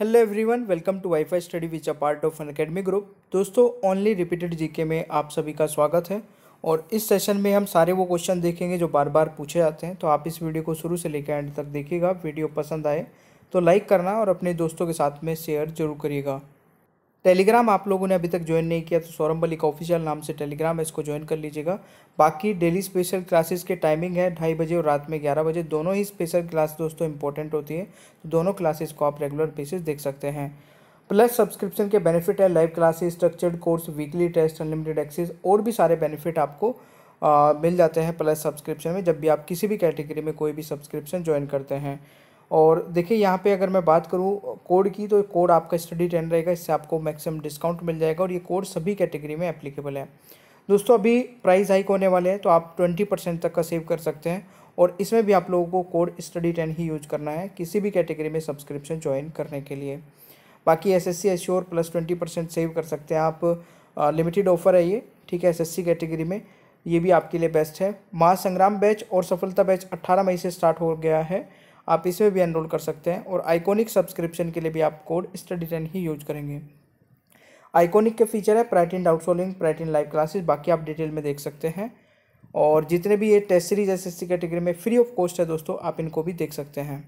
hello everyone welcome to WiFi study which a part of Unacademy group दोस्तों only repeated GK में आप सभी का स्वागत है और इस सेशन में हम सारे वो क्वेश्चन देखेंगे जो बार बार पूछे जाते हैं तो आप इस वीडियो को शुरू से लेकर एंड तक देखिएगा वीडियो पसंद आए तो लाइक करना और अपने दोस्तों के साथ में शेयर जरूर करिएगा टेलीग्राम आप लोगों ने अभी तक ज्वाइन नहीं किया तो सौरभ मलिक ऑफिशियल नाम से टेलीग्राम है इसको ज्वाइन कर लीजिएगा बाकी डेली स्पेशल क्लासेस के टाइमिंग है ढाई बजे और रात में ग्यारह बजे दोनों ही स्पेशल क्लास दोस्तों इंपॉर्टेंट होती है तो दोनों क्लासेस को आप रेगुलर बेसिस देख सकते हैं प्लस सब्सक्रिप्शन के बेनिफिट है live classes structured course weekly test unlimited access और भी सारे बेनिफिट आपको आ, मिल जाते हैं प्लस सब्सक्रिप्शन में जब भी आप किसी भी कैटेगरी में कोई भी सब्सक्रिप्शन ज्वाइन करते हैं और देखिए यहाँ पे अगर मैं बात करूँ कोड की तो कोड आपका स्टडी टेन रहेगा इससे आपको मैक्सिमम डिस्काउंट मिल जाएगा और ये कोड सभी कैटेगरी में एप्लीकेबल है दोस्तों अभी प्राइस हाइक होने वाले हैं तो आप ट्वेंटी परसेंट तक का सेव कर सकते हैं और इसमें भी आप लोगों को कोड स्टडी टेन ही यूज करना है किसी भी कैटेगरी में सब्सक्रिप्शन ज्वाइन करने के लिए बाकी S S C assure plus twenty percent save कर सकते हैं आप लिमिटेड ऑफर है ये ठीक है एस कैटेगरी में ये भी आपके लिए बेस्ट है महासंग्राम संग्राम बैच और सफलता बैच अट्ठारह मई से स्टार्ट हो गया है आप इसमें भी एनरोल कर सकते हैं और आइकॉनिक सब्सक्रिप्शन के लिए भी आप कोड स्टडी टेन ही यूज करेंगे आइकॉनिक के फीचर है प्राइटिन डाउट सोलिंग प्राइटिन लाइव क्लासेस बाकी आप डिटेल में देख सकते हैं और जितने भी ये test series S S category में फ्री ऑफ कॉस्ट है दोस्तों आप इनको भी देख सकते हैं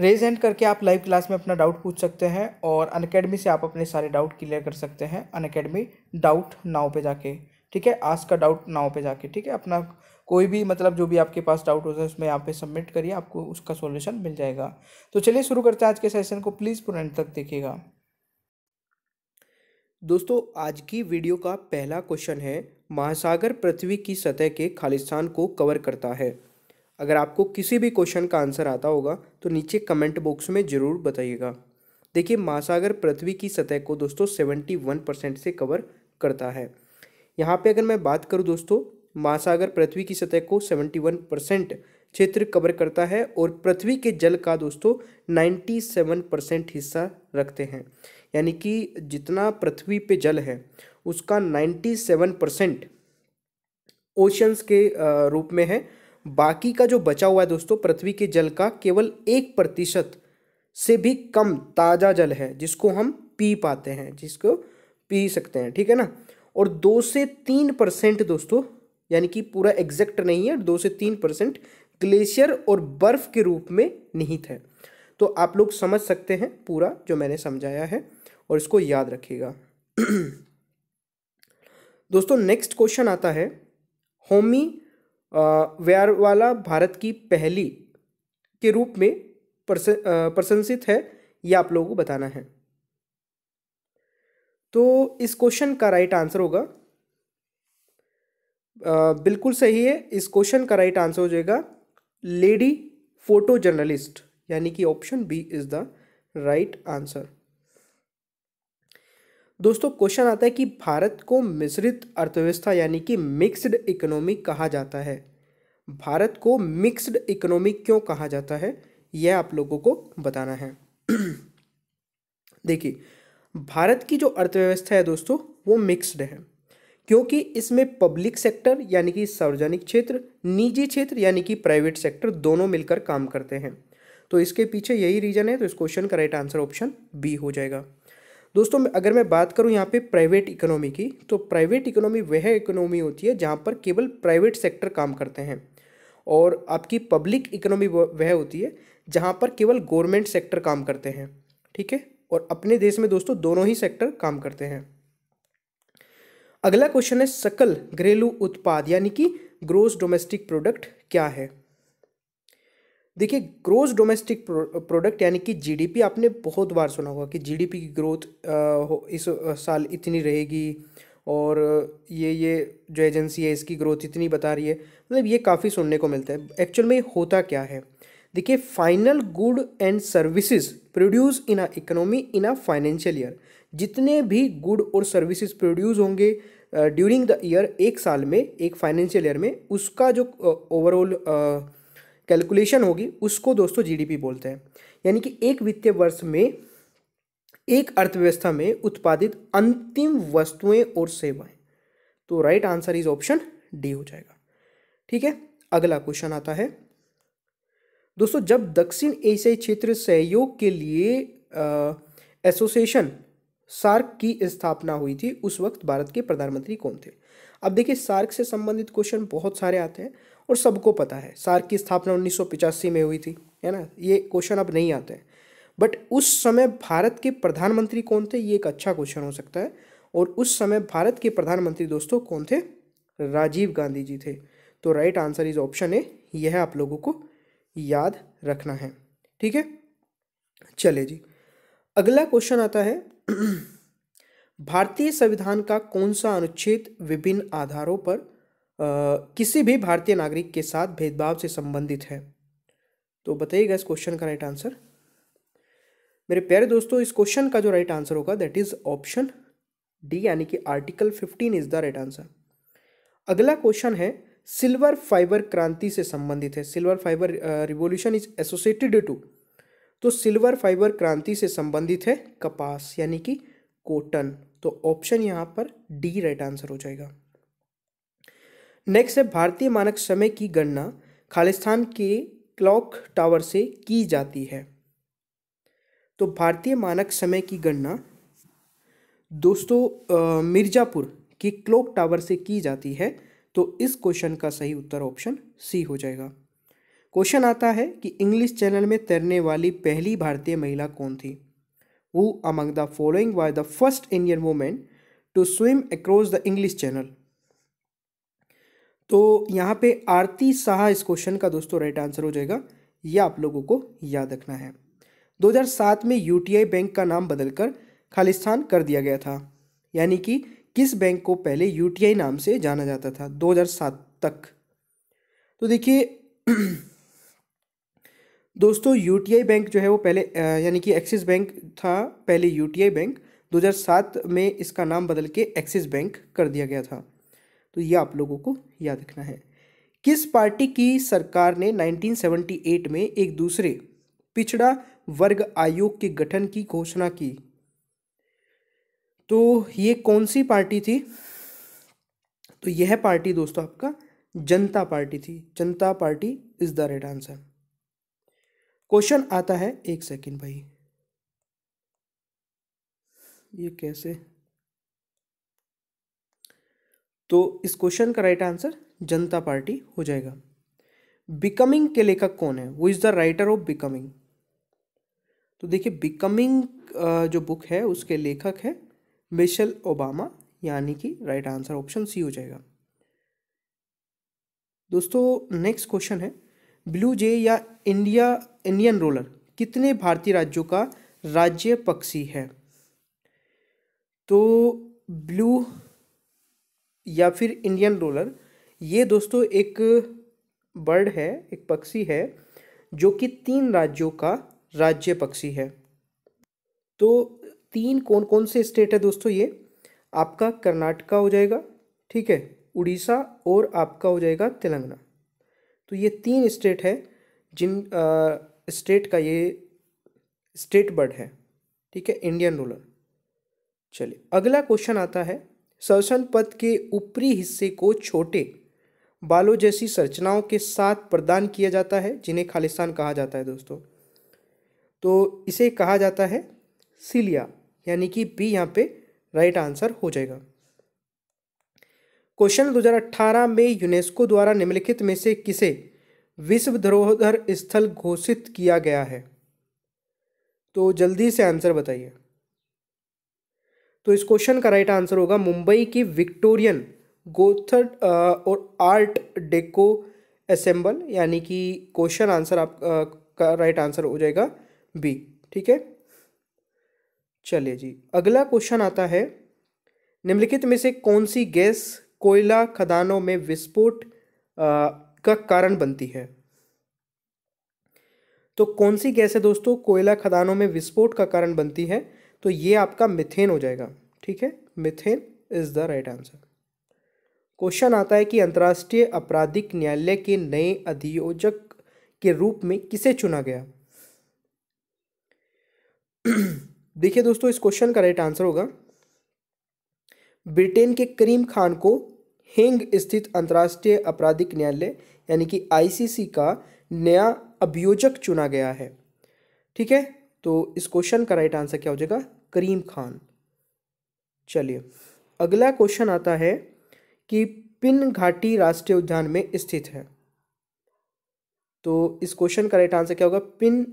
रेज हैंड करके आप लाइव क्लास में अपना डाउट पूछ सकते हैं और अनकेडमी से आप अपने सारे डाउट क्लियर कर सकते हैं अनकेडमी डाउट नाव पे जाके ठीक है आज का डाउट नाव पे जाके ठीक है अपना कोई भी मतलब जो भी आपके पास डाउट होता है उसमें यहाँ पे सबमिट करिए आपको उसका सॉल्यूशन मिल जाएगा तो चलिए शुरू करते हैं आज के सेशन को प्लीज़ पूरा एंड तक देखिएगा दोस्तों आज की वीडियो का पहला क्वेश्चन है महासागर पृथ्वी की सतह के खालिस्तान को कवर करता है अगर आपको किसी भी क्वेश्चन का आंसर आता होगा तो नीचे कमेंट बॉक्स में ज़रूर बताइएगा देखिए महासागर पृथ्वी की सतह को दोस्तों सेवेंटी वन परसेंट से कवर करता है यहाँ पे अगर मैं बात करूँ दोस्तों महासागर पृथ्वी की सतह को 71 परसेंट क्षेत्र कवर करता है और पृथ्वी के जल का दोस्तों 97 परसेंट हिस्सा रखते हैं यानी कि जितना पृथ्वी पे जल है उसका 97 परसेंट ओशंस के रूप में है बाकी का जो बचा हुआ है दोस्तों पृथ्वी के जल का केवल एक प्रतिशत से भी कम ताज़ा जल है जिसको हम पी पाते हैं जिसको पी सकते हैं ठीक है ना और दो से तीन परसेंट दोस्तों यानी कि पूरा एग्जैक्ट नहीं है दो से तीन परसेंट ग्लेशियर और बर्फ़ के रूप में निहित है तो आप लोग समझ सकते हैं पूरा जो मैंने समझाया है और इसको याद रखिएगा दोस्तों नेक्स्ट क्वेश्चन आता है होमी व्यारवाला भारत की पहली के रूप में प्रशंसित है यह आप लोगों को बताना है तो इस क्वेश्चन का राइट आंसर होगा आ, बिल्कुल सही है इस क्वेश्चन का राइट आंसर हो जाएगा लेडी फोटो जर्नलिस्ट यानी कि option B is the right answer दोस्तों क्वेश्चन आता है कि भारत को मिश्रित अर्थव्यवस्था यानी कि मिक्स्ड इकोनॉमी कहा जाता है भारत को मिक्स्ड इकोनॉमी क्यों कहा जाता है यह आप लोगों को बताना है देखिए भारत की जो अर्थव्यवस्था है दोस्तों वो मिक्स्ड है क्योंकि इसमें पब्लिक सेक्टर यानी कि सार्वजनिक क्षेत्र निजी क्षेत्र यानी कि प्राइवेट सेक्टर दोनों मिलकर काम करते हैं तो इसके पीछे यही रीज़न है तो इस क्वेश्चन का राइट आंसर ऑप्शन बी हो जाएगा दोस्तों अगर मैं बात करूं यहाँ पे प्राइवेट इकोनॉमी की तो प्राइवेट इकोनॉमी वह इकोनॉमी होती है जहाँ पर केवल प्राइवेट सेक्टर काम करते हैं और आपकी पब्लिक इकोनॉमी वह होती है जहाँ पर केवल गवर्नमेंट सेक्टर काम करते हैं ठीक है और अपने देश में दोस्तों दोनों ही सेक्टर काम करते हैं अगला क्वेश्चन है सकल घरेलू उत्पाद यानी कि ग्रोस डोमेस्टिक प्रोडक्ट क्या है देखिए ग्रोस डोमेस्टिक प्रोडक्ट यानी कि जीडीपी आपने बहुत बार सुना होगा कि जीडीपी की ग्रोथ इस साल इतनी रहेगी और ये ये जो एजेंसी है इसकी ग्रोथ इतनी बता रही है मतलब ये काफ़ी सुनने को मिलता है एक्चुअल में होता क्या है देखिए final good and services produce in a economy in a financial year जितने भी गुड और सर्विसेज प्रोड्यूस होंगे ड्यूरिंग द ईयर एक साल में एक फाइनेंशियल ईयर में उसका जो ओवरऑल uh, कैलकुलेशन होगी उसको दोस्तों जीडीपी बोलते हैं यानी कि एक वित्तीय वर्ष में एक अर्थव्यवस्था में उत्पादित अंतिम वस्तुएं और सेवाएं तो right answer is option D हो जाएगा ठीक है अगला क्वेश्चन आता है दोस्तों जब दक्षिण एशियाई क्षेत्र सहयोग के लिए एसोसिएशन सार्क की स्थापना हुई थी उस वक्त भारत के प्रधानमंत्री कौन थे अब देखिए सार्क से संबंधित क्वेश्चन बहुत सारे आते हैं और सबको पता है सार्क की स्थापना उन्नीस में हुई थी है ना ये क्वेश्चन अब नहीं आते हैं बट उस समय भारत के प्रधानमंत्री कौन थे ये एक अच्छा क्वेश्चन हो सकता है और उस समय भारत के प्रधानमंत्री दोस्तों कौन थे राजीव गांधी जी थे तो right answer is option A यह आप लोगों को याद रखना है ठीक है चले जी अगला क्वेश्चन आता है भारतीय संविधान का कौन सा अनुच्छेद विभिन्न आधारों पर आ, किसी भी भारतीय नागरिक के साथ भेदभाव से संबंधित है तो बताइएगा इस क्वेश्चन का राइट आंसर मेरे प्यारे दोस्तों इस क्वेश्चन का जो राइट आंसर होगा दैट इज ऑप्शन डी यानी कि article fifteen is the right answer अगला क्वेश्चन है सिल्वर फाइबर क्रांति से संबंधित है silver fibre revolution is associated to तो सिल्वर फाइबर क्रांति से संबंधित है कपास यानी कि कोटन तो ऑप्शन यहाँ पर डी राइट आंसर हो जाएगा नेक्स्ट है भारतीय मानक समय की गणना खालिस्तान के क्लॉक टावर से की जाती है तो भारतीय मानक समय की गणना दोस्तों मिर्ज़ापुर के क्लॉक टावर से की जाती है तो इस क्वेश्चन का सही उत्तर ऑप्शन सी हो जाएगा क्वेश्चन आता है कि इंग्लिश चैनल में तैरने वाली पहली भारतीय महिला कौन थी वो among the following why the first Indian women to swim across the English channel तो यहाँ पे आरती शाह इस क्वेश्चन का दोस्तों राइट आंसर हो जाएगा यह आप लोगों को याद रखना है 2007 में यूटीआई बैंक का नाम बदलकर खालिस्तान कर दिया गया था यानी कि किस बैंक को पहले यूटीआई नाम से जाना जाता था 2007 तक तो देखिए दोस्तों यू बैंक जो है वो पहले यानी कि एक्सिस बैंक था पहले यू बैंक 2007 में इसका नाम बदल के एक्सिस बैंक कर दिया गया था तो ये आप लोगों को याद रखना है किस पार्टी की सरकार ने 1978 में एक दूसरे पिछड़ा वर्ग आयोग के गठन की घोषणा की तो ये कौन सी पार्टी थी तो यह पार्टी दोस्तों आपका जनता पार्टी थी Janata Party is the right answer question आता है एक सेकेंड भाई ये कैसे तो इस क्वेश्चन का राइट आंसर जनता पार्टी हो जाएगा बिकमिंग के लेखक कौन है वो is the writer of Becoming तो देखिए बिकमिंग जो बुक है उसके लेखक है मिशेल ओबामा यानी कि राइट आंसर ऑप्शन सी हो जाएगा दोस्तों नेक्स्ट क्वेश्चन है ब्लू जे या इंडिया इंडियन रोलर कितने भारतीय राज्यों का राज्य पक्षी है तो ब्लू या फिर इंडियन रोलर ये दोस्तों एक बर्ड है एक पक्षी है जो कि तीन राज्यों का राज्य पक्षी है तो तीन कौन कौन से स्टेट है दोस्तों ये आपका कर्नाटका हो जाएगा ठीक है उड़ीसा और आपका हो जाएगा तेलंगाना तो ये तीन स्टेट है जिन स्टेट का ये स्टेट बर्ड है ठीक है इंडियन रूलर चलिए अगला क्वेश्चन आता है सरसन पद के ऊपरी हिस्से को छोटे बालों जैसी संरचनाओं के साथ प्रदान किया जाता है जिन्हें खालिस्तान कहा जाता है दोस्तों तो इसे कहा जाता है सिलिया यानी कि बी यहाँ पे राइट आंसर हो जाएगा क्वेश्चन 2018 में यूनेस्को द्वारा निम्नलिखित में से किसे विश्व धरोहर स्थल घोषित किया गया है तो जल्दी से आंसर बताइए तो इस क्वेश्चन का राइट आंसर होगा मुंबई की विक्टोरियन गोथर्ड और आर्ट डेको असेंबल यानी कि क्वेश्चन आंसर आप का राइट आंसर हो जाएगा बी ठीक है चलिए जी अगला क्वेश्चन आता है निम्नलिखित में से कौन सी गैस कोयला खदानों में विस्फोट का कारण बनती है तो कौन सी गैस है दोस्तों कोयला खदानों में विस्फोट का कारण बनती है तो ये आपका मिथेन हो जाएगा ठीक है methane is the right answer question आता है कि अंतर्राष्ट्रीय आपराधिक न्यायालय के नए अधियोजक के रूप में किसे चुना गया देखिए दोस्तों इस क्वेश्चन का राइट आंसर होगा ब्रिटेन के करीम खान को हेंग स्थित अंतर्राष्ट्रीय आपराधिक न्यायालय यानी कि आईसीसी का नया अभियोजक चुना गया है ठीक है तो इस क्वेश्चन का राइट आंसर क्या हो जाएगा करीम खान चलिए अगला क्वेश्चन आता है कि पिन घाटी राष्ट्रीय उद्यान में स्थित है तो इस क्वेश्चन का राइट आंसर क्या होगा Pin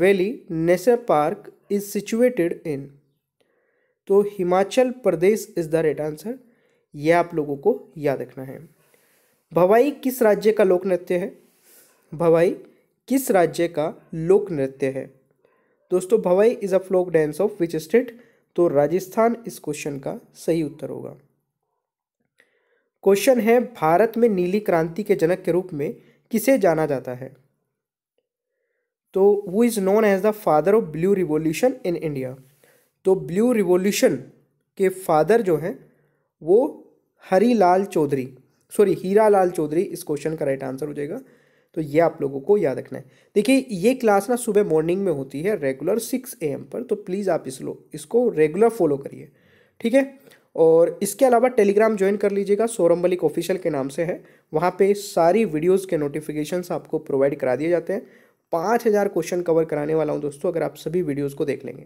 Valley national park is situated in तो Himachal Pradesh is the right answer ये आप लोगों को याद रखना है भवाई किस राज्य का लोक नृत्य है भवाई किस राज्य का लोक नृत्य है दोस्तों Bhavai is a folk dance of which state तो राजस्थान इस क्वेश्चन का सही उत्तर होगा क्वेश्चन है भारत में नीली क्रांति के जनक के रूप में किसे जाना जाता है तो वो is known as the father of blue revolution in India तो ब्लू रिवोल्यूशन के फादर जो हैं वो हरी लाल चौधरी सॉरी हीरा लाल चौधरी इस क्वेश्चन का राइट आंसर हो जाएगा तो ये आप लोगों को याद रखना है देखिए ये क्लास ना सुबह मॉर्निंग में होती है रेगुलर सिक्स ए पर तो प्लीज़ आप इस लो इसको रेगुलर फॉलो करिए ठीक है और इसके अलावा टेलीग्राम ज्वाइन कर लीजिएगा सोरम मलिक ऑफिशियल के नाम से है वहाँ पे सारी वीडियोस के नोटिफिकेशंस आपको प्रोवाइड करा दिए जाते हैं पाँच हज़ार क्वेश्चन कवर कराने वाला हूँ दोस्तों अगर आप सभी वीडियोज़ को देख लेंगे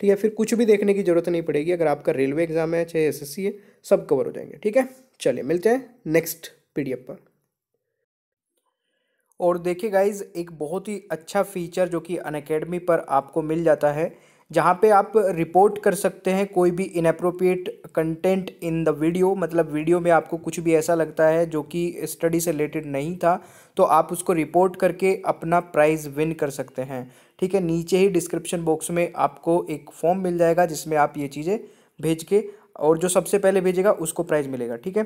ठीक है फिर कुछ भी देखने की जरूरत नहीं पड़ेगी अगर आपका रेलवे एग्जाम है चाहे एस है सब कवर हो जाएंगे ठीक है चलिए मिलते हैं नेक्स्ट पी पर और देखिए गाइज एक बहुत ही अच्छा फीचर जो कि अन पर आपको मिल जाता है जहाँ पे आप रिपोर्ट कर सकते हैं कोई भी inappropriate content in the video मतलब वीडियो में आपको कुछ भी ऐसा लगता है जो कि स्टडी से रिलेटेड नहीं था तो आप उसको रिपोर्ट करके अपना प्राइज़ विन कर सकते हैं ठीक है नीचे ही डिस्क्रिप्शन बॉक्स में आपको एक फॉर्म मिल जाएगा जिसमें आप ये चीज़ें भेज के और जो सबसे पहले भेजेगा उसको प्राइज़ मिलेगा ठीक है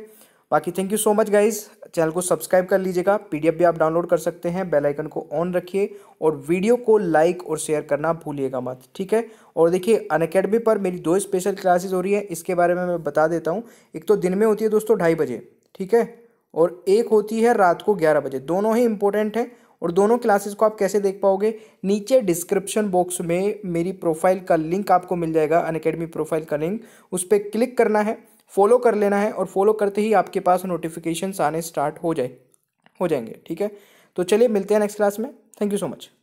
बाकी thank you so much guys channel को सब्सक्राइब कर लीजिएगा पीडीएफ भी आप डाउनलोड कर सकते हैं बेल आइकन को ऑन रखिए और वीडियो को लाइक और शेयर करना भूलिएगा मत ठीक है और देखिए अन अकेडमी पर मेरी दो स्पेशल क्लासेज हो रही है इसके बारे में मैं बता देता हूँ एक तो दिन में होती है दोस्तों ढाई बजे ठीक है और एक होती है रात को ग्यारह बजे दोनों ही इंपॉर्टेंट हैं और दोनों क्लासेस को आप कैसे देख पाओगे नीचे डिस्क्रिप्शन बॉक्स में मेरी प्रोफाइल का लिंक आपको मिल जाएगा अन अकेडमी प्रोफाइल का लिंक उस पर क्लिक करना है फॉलो कर लेना है और फॉलो करते ही आपके पास नोटिफिकेशंस आने स्टार्ट हो जाए हो जाएंगे ठीक है तो चलिए मिलते हैं नेक्स्ट क्लास में थैंक यू सो मच